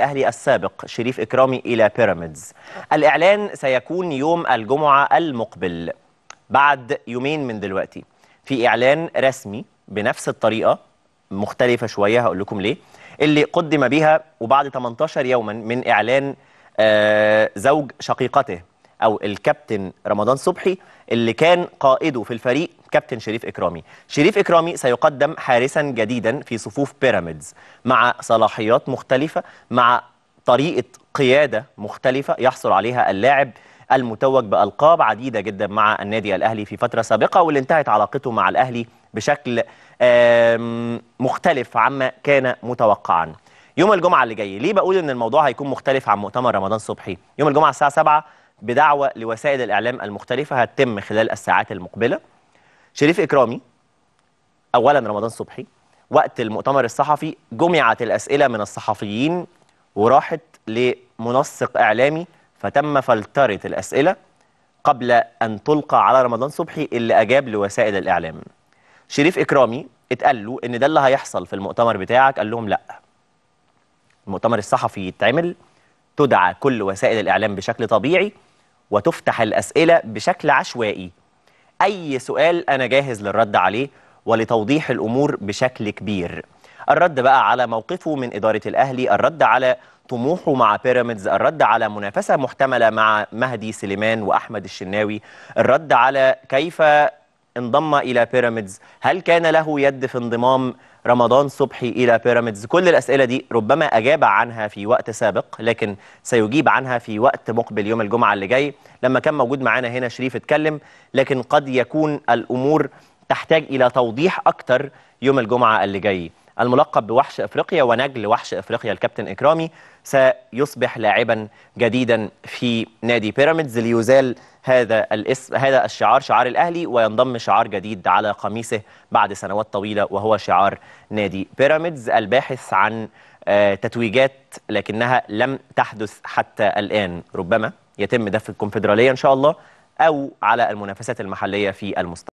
الأهلي السابق شريف إكرامي إلى بيراميدز الإعلان سيكون يوم الجمعة المقبل بعد يومين من دلوقتي في إعلان رسمي بنفس الطريقة مختلفة شوية هقول لكم ليه اللي قدم بها وبعد 18 يوما من إعلان آه، زوج شقيقته أو الكابتن رمضان صبحي اللي كان قائده في الفريق كابتن شريف إكرامي شريف إكرامي سيقدم حارسا جديدا في صفوف بيراميدز مع صلاحيات مختلفة مع طريقة قيادة مختلفة يحصل عليها اللاعب المتوج بألقاب عديدة جدا مع النادي الأهلي في فترة سابقة واللي انتهت علاقته مع الأهلي بشكل مختلف عما كان متوقعا يوم الجمعة اللي جاي ليه بقول ان الموضوع هيكون مختلف عن مؤتمر رمضان صبحي يوم الجمعة الساعة 7 بدعوة لوسائل الإعلام المختلفة هتتم خلال الساعات المقبلة شريف اكرامي اولا رمضان صبحي وقت المؤتمر الصحفي جمعت الاسئله من الصحفيين وراحت لمنسق اعلامي فتم فلتره الاسئله قبل ان تلقى على رمضان صبحي اللي اجاب لوسائل الاعلام شريف اكرامي اتقال له ان ده اللي هيحصل في المؤتمر بتاعك قال لهم لا المؤتمر الصحفي يتعمل تدعى كل وسائل الاعلام بشكل طبيعي وتفتح الاسئله بشكل عشوائي أي سؤال أنا جاهز للرد عليه ولتوضيح الأمور بشكل كبير الرد بقى على موقفه من إدارة الأهلي الرد على طموحه مع بيراميدز الرد على منافسة محتملة مع مهدي سليمان وأحمد الشناوي الرد على كيف انضم إلى بيراميدز هل كان له يد في انضمام رمضان صبحي إلى بيراميدز كل الأسئلة دي ربما أجاب عنها في وقت سابق لكن سيجيب عنها في وقت مقبل يوم الجمعة اللي جاي لما كان موجود معانا هنا شريف اتكلم لكن قد يكون الأمور تحتاج إلى توضيح أكتر يوم الجمعة اللي جاي الملقب بوحش افريقيا ونجل وحش افريقيا الكابتن اكرامي سيصبح لاعبا جديدا في نادي بيراميدز ليزال هذا الاسم هذا الشعار شعار الاهلي وينضم شعار جديد على قميصه بعد سنوات طويله وهو شعار نادي بيراميدز الباحث عن آه، تتويجات لكنها لم تحدث حتى الان ربما يتم ده في الكونفدراليه ان شاء الله او على المنافسات المحليه في المستقبل